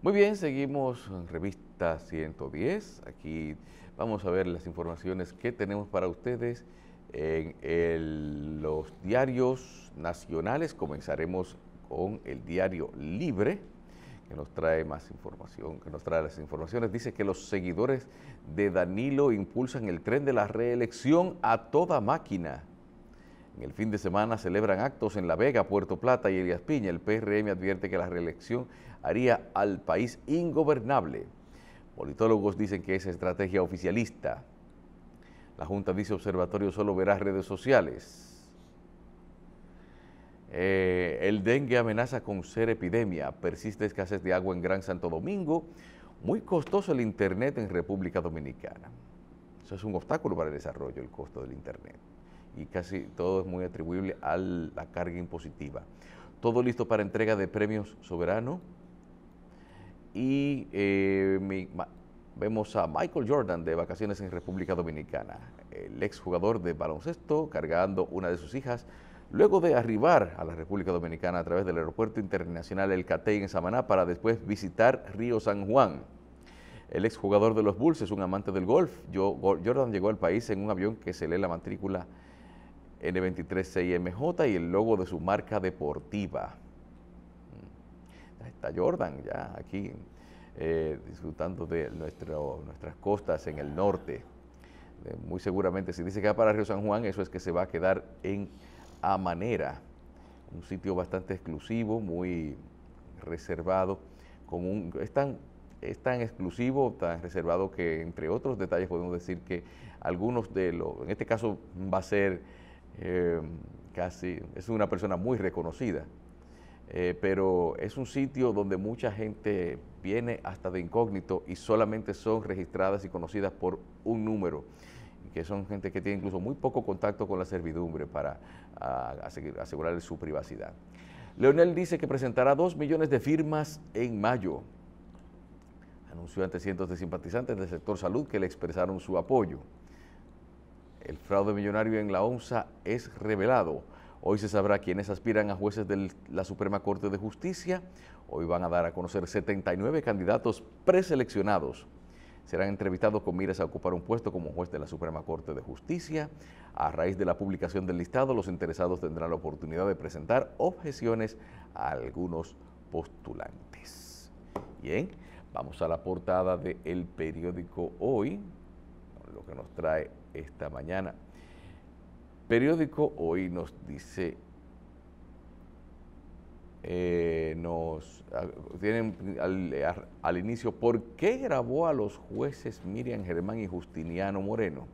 Muy bien, seguimos en Revista 110. Aquí vamos a ver las informaciones que tenemos para ustedes en los diarios nacionales. Comenzaremos con el diario Libre, que nos trae más información, que nos trae las informaciones. Dice que los seguidores de Danilo impulsan el tren de la reelección a toda máquina. En el fin de semana celebran actos en La Vega, Puerto Plata y Elías Piña. El PRM advierte que la reelección haría al país ingobernable. Politólogos dicen que es estrategia oficialista. La Junta dice observatorio solo verá redes sociales. Eh, el dengue amenaza con ser epidemia. Persiste escasez de agua en Gran Santo Domingo. Muy costoso el Internet en República Dominicana. Eso es un obstáculo para el desarrollo, el costo del Internet y casi todo es muy atribuible a la carga impositiva. Todo listo para entrega de premios soberano. Y eh, vemos a Michael Jordan de vacaciones en República Dominicana, el exjugador de baloncesto cargando una de sus hijas. Luego de arribar a la República Dominicana a través del Aeropuerto Internacional El Catey en Samaná para después visitar Río San Juan, el exjugador de los Bulls es un amante del golf. Jordan llegó al país en un avión que se lee la matrícula N23CMJ y el logo de su marca deportiva. Está Jordan ya aquí eh, disfrutando de nuestras costas en el norte. Eh, muy seguramente, si dice que va para Río San Juan, eso es que se va a quedar en Amanera, un sitio bastante exclusivo, muy reservado. Con un, tan, es tan exclusivo, tan reservado que, entre otros detalles, podemos decir que algunos de los, en este caso va a ser Em, casi, es una persona muy reconocida, eh, pero es un sitio donde mucha gente viene hasta de incógnito y solamente son registradas y conocidas por un número, que son gente que tiene incluso muy poco contacto con la servidumbre para asegurar su privacidad. Leonel dice que presentará dos millones de firmas en mayo. Anunció ante cientos de simpatizantes del sector salud que le expresaron su apoyo. El fraude millonario en la ONSA es revelado. Hoy se sabrá quiénes aspiran a jueces de la Suprema Corte de Justicia. Hoy van a dar a conocer 79 candidatos preseleccionados. Serán entrevistados con miras a ocupar un puesto como juez de la Suprema Corte de Justicia. A raíz de la publicación del listado, los interesados tendrán la oportunidad de presentar objeciones a algunos postulantes. Bien, vamos a la portada del periódico Hoy, lo que nos trae esta mañana. Periódico hoy nos dice, eh, nos tienen al, al inicio, ¿por qué grabó a los jueces Miriam Germán y Justiniano Moreno?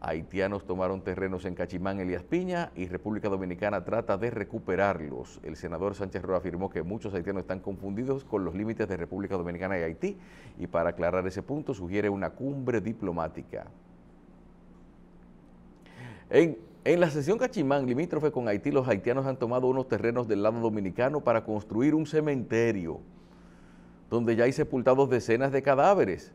Haitianos tomaron terrenos en Cachimán, Elías Piña y República Dominicana trata de recuperarlos. El senador Sánchez Roa afirmó que muchos haitianos están confundidos con los límites de República Dominicana y Haití y para aclarar ese punto sugiere una cumbre diplomática. En, la sesión Cachimán, limítrofe con Haití, los haitianos han tomado unos terrenos del lado dominicano para construir un cementerio donde ya hay sepultados decenas de cadáveres.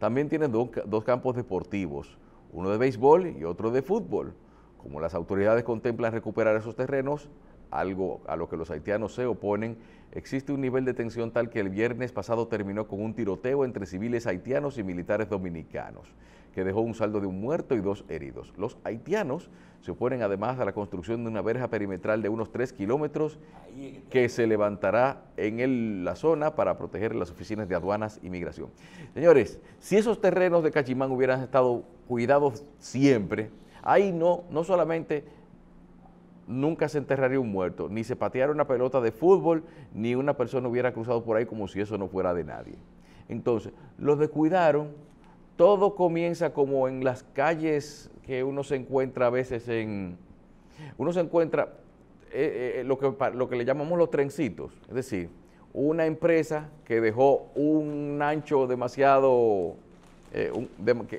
También tienen dos campos deportivos uno de béisbol y otro de fútbol. Como las autoridades contemplan recuperar esos terrenos, algo a lo que los haitianos se oponen, existe un nivel de tensión tal que el viernes pasado terminó con un tiroteo entre civiles haitianos y militares dominicanos, que dejó un saldo de un muerto y dos heridos. Los haitianos se oponen además a la construcción de una verja perimetral de unos 3 kilómetros que se levantará en la zona para proteger las oficinas de aduanas y migración. Señores, si esos terrenos de Cachimán hubieran estado cuidados siempre, ahí no, no solamente nunca se enterraría un muerto, ni se pateara una pelota de fútbol, ni una persona hubiera cruzado por ahí como si eso no fuera de nadie. Entonces, los descuidaron, todo comienza como en las calles que uno se encuentra a veces en... Uno se encuentra eh, eh, lo, que, lo que le llamamos los trencitos, es decir, una empresa que dejó un ancho demasiado eh, un,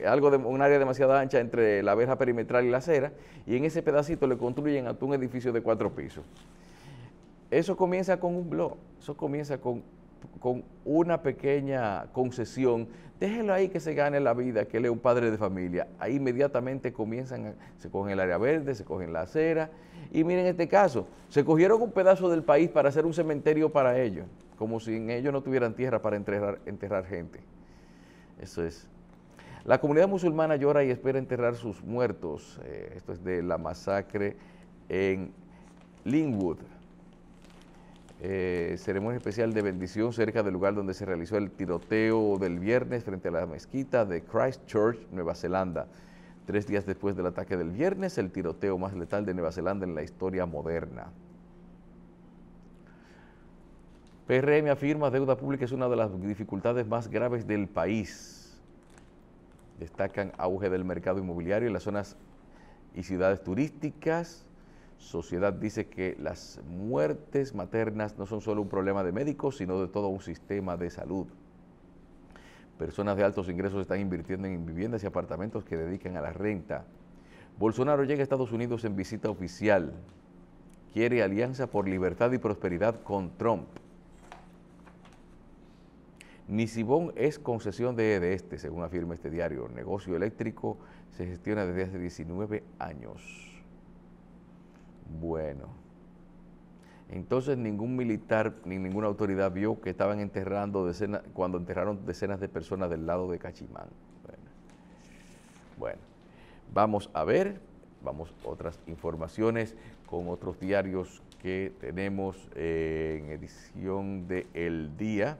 algo de, un área demasiado ancha entre la verja perimetral y la acera, y en ese pedacito le construyen hasta un edificio de cuatro pisos. Eso comienza con un blog, eso comienza con, una pequeña concesión. Déjelo ahí que se gane la vida, que él es un padre de familia. Ahí inmediatamente comienzan, se cogen el área verde, se cogen la acera. Y miren este caso, se cogieron un pedazo del país para hacer un cementerio para ellos, como si en ellos no tuvieran tierra para enterrar, enterrar gente. Eso es la comunidad musulmana llora y espera enterrar sus muertos. Eh, esto es de la masacre en Linwood. Eh, ceremonia especial de bendición cerca del lugar donde se realizó el tiroteo del viernes frente a la mezquita de Christchurch, Nueva Zelanda. Tres días después del ataque del viernes, el tiroteo más letal de Nueva Zelanda en la historia moderna. PRM afirma deuda pública es una de las dificultades más graves del país. Destacan auge del mercado inmobiliario en las zonas y ciudades turísticas. Sociedad dice que las muertes maternas no son solo un problema de médicos, sino de todo un sistema de salud. Personas de altos ingresos están invirtiendo en viviendas y apartamentos que dedican a la renta. Bolsonaro llega a Estados Unidos en visita oficial. Quiere alianza por libertad y prosperidad con Trump. Nisibón es concesión de este, según afirma este diario. negocio eléctrico se gestiona desde hace 19 años. Bueno, entonces ningún militar ni ninguna autoridad vio que estaban enterrando decenas, cuando enterraron decenas de personas del lado de Cachimán. Bueno, vamos a ver, vamos otras informaciones con otros diarios que tenemos eh, en edición de El Día.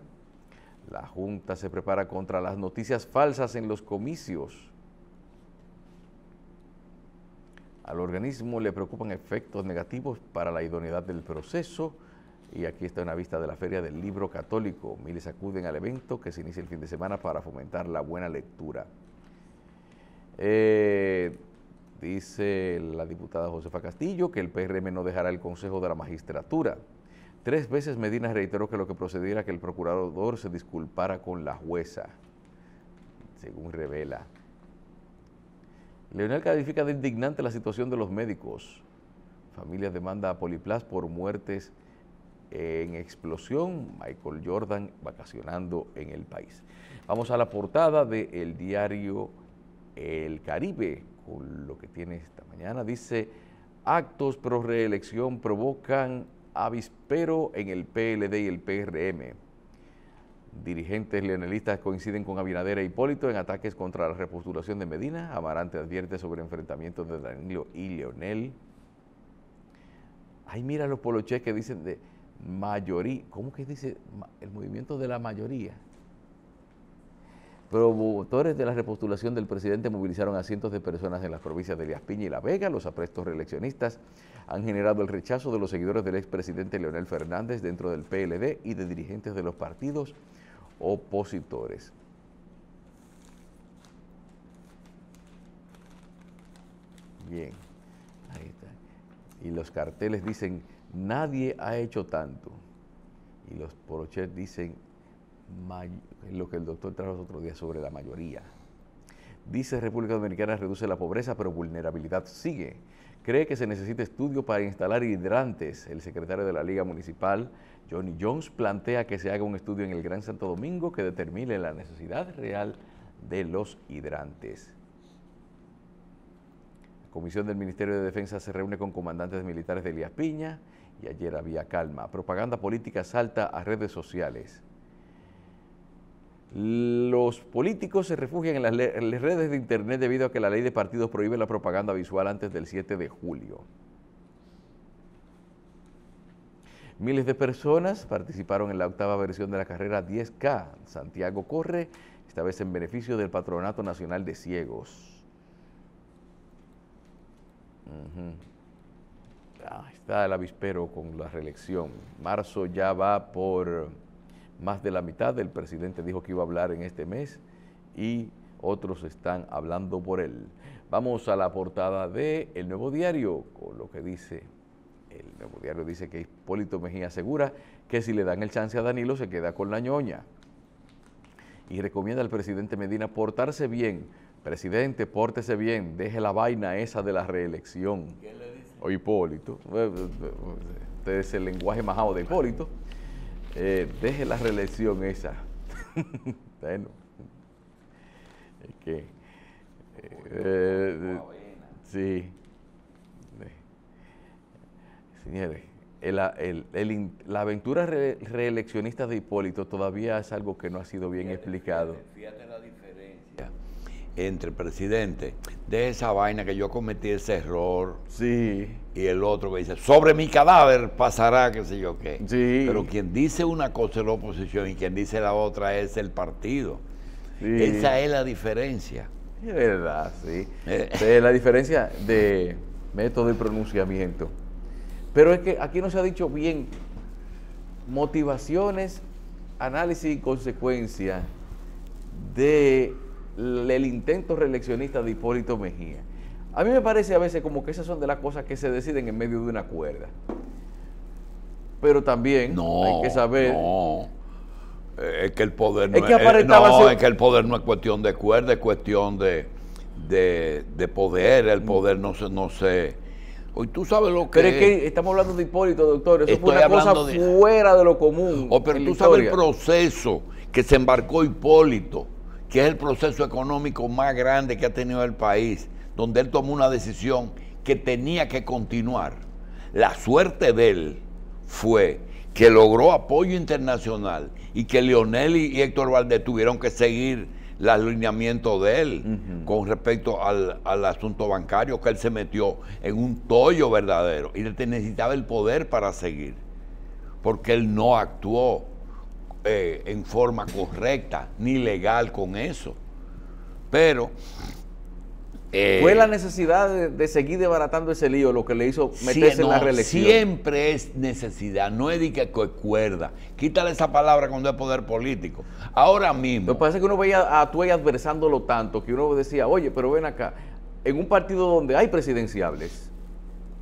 La Junta se prepara contra las noticias falsas en los comicios. Al organismo le preocupan efectos negativos para la idoneidad del proceso. Y aquí está una vista de la Feria del Libro Católico. Miles acuden al evento que se inicia el fin de semana para fomentar la buena lectura. Eh, dice la diputada Josefa Castillo que el PRM no dejará el Consejo de la Magistratura. Tres veces Medina reiteró que lo que procediera que el procurador se disculpara con la jueza, según revela. Leonel califica de indignante la situación de los médicos. Familia demanda a Poliplas por muertes en explosión. Michael Jordan vacacionando en el país. Vamos a la portada del el diario El Caribe, con lo que tiene esta mañana. Dice, actos pro reelección provocan avispero en el PLD y el PRM. Dirigentes leonelistas coinciden con Abinadera y e Hipólito en ataques contra la repostulación de Medina. Amarante advierte sobre enfrentamientos de Danilo y Leonel. Ay, mira los poloches que dicen de mayoría. ¿Cómo que dice el movimiento de la mayoría? Promotores de la repostulación del presidente movilizaron a cientos de personas en las provincias de Elías Piña y La Vega. Los aprestos reeleccionistas han generado el rechazo de los seguidores del expresidente Leonel Fernández dentro del PLD y de dirigentes de los partidos opositores. Bien, ahí está. Y los carteles dicen, nadie ha hecho tanto. Y los porochet dicen, lo que el doctor trajo el otro día sobre la mayoría. Dice República Dominicana reduce la pobreza, pero vulnerabilidad sigue. Cree que se necesita estudio para instalar hidrantes. El secretario de la Liga Municipal, Johnny Jones, plantea que se haga un estudio en el Gran Santo Domingo que determine la necesidad real de los hidrantes. La Comisión del Ministerio de Defensa se reúne con comandantes militares de Elías Piña y ayer había calma. Propaganda política salta a redes sociales. Los políticos se refugian en las, redes de Internet debido a que la ley de partidos prohíbe la propaganda visual antes del 7 de julio. Miles de personas participaron en la octava versión de la carrera 10K. Santiago corre, esta vez en beneficio del Patronato Nacional de Ciegos. Ah, está el avispero con la reelección. Marzo ya va por más de la mitad. del presidente dijo que iba a hablar en este mes y otros están hablando por él. Vamos a la portada de El Nuevo Diario, con lo que dice el Nuevo Diario dice que Hipólito Mejía asegura que si le dan el chance a Danilo se queda con la ñoña. Y recomienda al presidente Medina portarse bien. Presidente, pórtese bien, deje la vaina esa de la reelección. le O Hipólito. Eh, eh, eh, este es el lenguaje majado de Hipólito. Eh, deje la reelección esa. bueno, es que... Eh, eh, sí. Señores, la aventura reeleccionista de Hipólito todavía es algo que no ha sido bien explicado entre presidente, de esa vaina que yo cometí ese error. Sí. Y el otro que dice, sobre mi cadáver pasará qué sé yo qué. Pero quien dice una cosa es la oposición y quien dice la otra es el partido. Esa es la diferencia. Es verdad, sí. Es eh. la diferencia de método y pronunciamiento. Pero es que aquí no se ha dicho bien motivaciones, análisis y consecuencias de el intento reeleccionista de Hipólito Mejía. A mí me parece a veces como que esas son de las cosas que se deciden en medio de una cuerda. Pero también hay que saber. No. Eh, es que el poder no eh, es, que el poder no es cuestión de cuerda, es cuestión de, de, poder. El poder no se, no se, Hoy tú sabes lo que. que estamos hablando de Hipólito, doctor. Eso fue una cosa fuera de lo común. Oh, pero tú sabes el proceso que se embarcó Hipólito que es el proceso económico más grande que ha tenido el país, donde él tomó una decisión que tenía que continuar. La suerte de él fue que logró apoyo internacional y que Leonel y Héctor Valdés tuvieron que seguir el alineamiento de él con respecto al, al, asunto bancario, que él se metió en un tollo verdadero y necesitaba el poder para seguir, porque él no actuó eh, en forma correcta ni legal con eso. Pero. Eh, Fue la necesidad de, seguir desbaratando ese lío lo que le hizo meterse en la reelección. Siempre es necesidad, no es de que cuerda. Quítale esa palabra cuando es poder político. Ahora mismo. me parece que uno veía a Tuey adversándolo tanto que uno decía, oye, pero ven acá, en un partido donde hay presidenciables,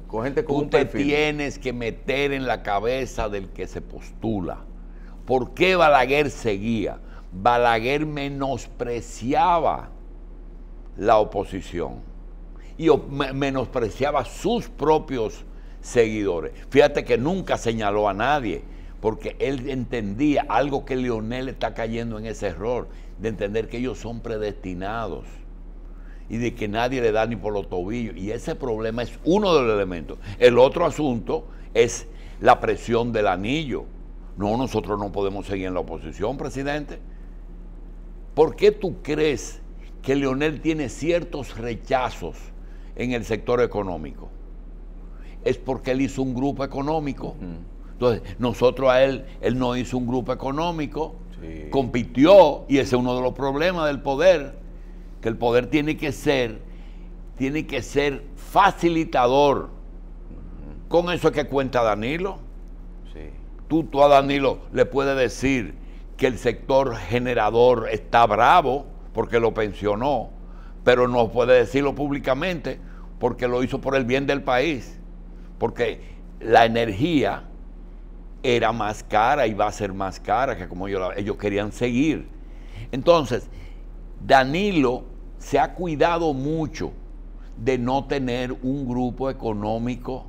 con gente con Tú te tienes que meter en la cabeza del que se postula ¿Por qué Balaguer seguía? Balaguer menospreciaba la oposición y menospreciaba sus propios seguidores. Fíjate que nunca señaló a nadie, porque él entendía algo que Leonel está cayendo en ese error, de entender que ellos son predestinados y de que nadie le da ni por los tobillos. Y ese problema es uno de los elementos. El otro asunto es la presión del anillo no, nosotros no podemos seguir en la oposición, presidente. ¿Por qué tú crees que Leonel tiene ciertos rechazos en el sector económico? Es porque él hizo un grupo económico. Entonces, nosotros a él, él no hizo un grupo económico, compitió, y ese es uno de los problemas del poder, que el poder tiene que ser, tiene que ser facilitador. Con eso que cuenta Danilo tú, a Danilo le puedes decir que el sector generador está bravo porque lo pensionó, pero no puede decirlo públicamente porque lo hizo por el bien del país, porque la energía era más cara y va a ser más cara que como yo ellos querían seguir. Entonces, Danilo se ha cuidado mucho de no tener un grupo económico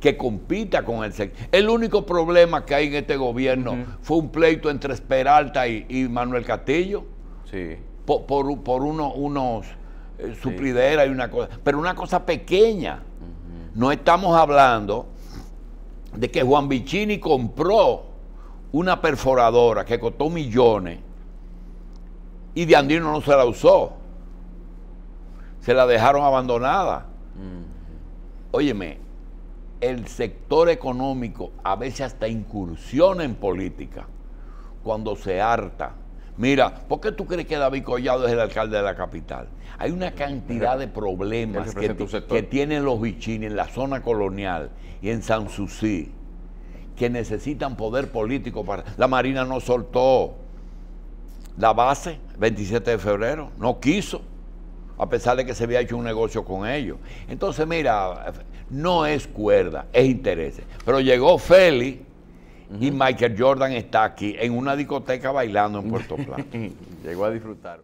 que compita con el sector. El único problema que hay en este gobierno fue un pleito entre Esperalta y, Manuel Castillo. Sí. Por, unos eh, y una cosa. Pero una cosa pequeña. No estamos hablando de que Juan Bicini compró una perforadora que costó millones y de Andino no se la usó. Se la dejaron abandonada. Óyeme, el sector económico a veces hasta incursiona en política cuando se harta. Mira, ¿por qué tú crees que David Collado es el alcalde de la capital? Hay una cantidad de problemas que, tienen los bichines en la zona colonial y en San que necesitan poder político para... La Marina no soltó la base 27 de febrero, no quiso, a pesar de que se había hecho un negocio con ellos. Entonces, mira, no es cuerda, es interés. Pero llegó Feli y Michael Jordan está aquí en una discoteca bailando en Puerto Plata. Llegó a disfrutar.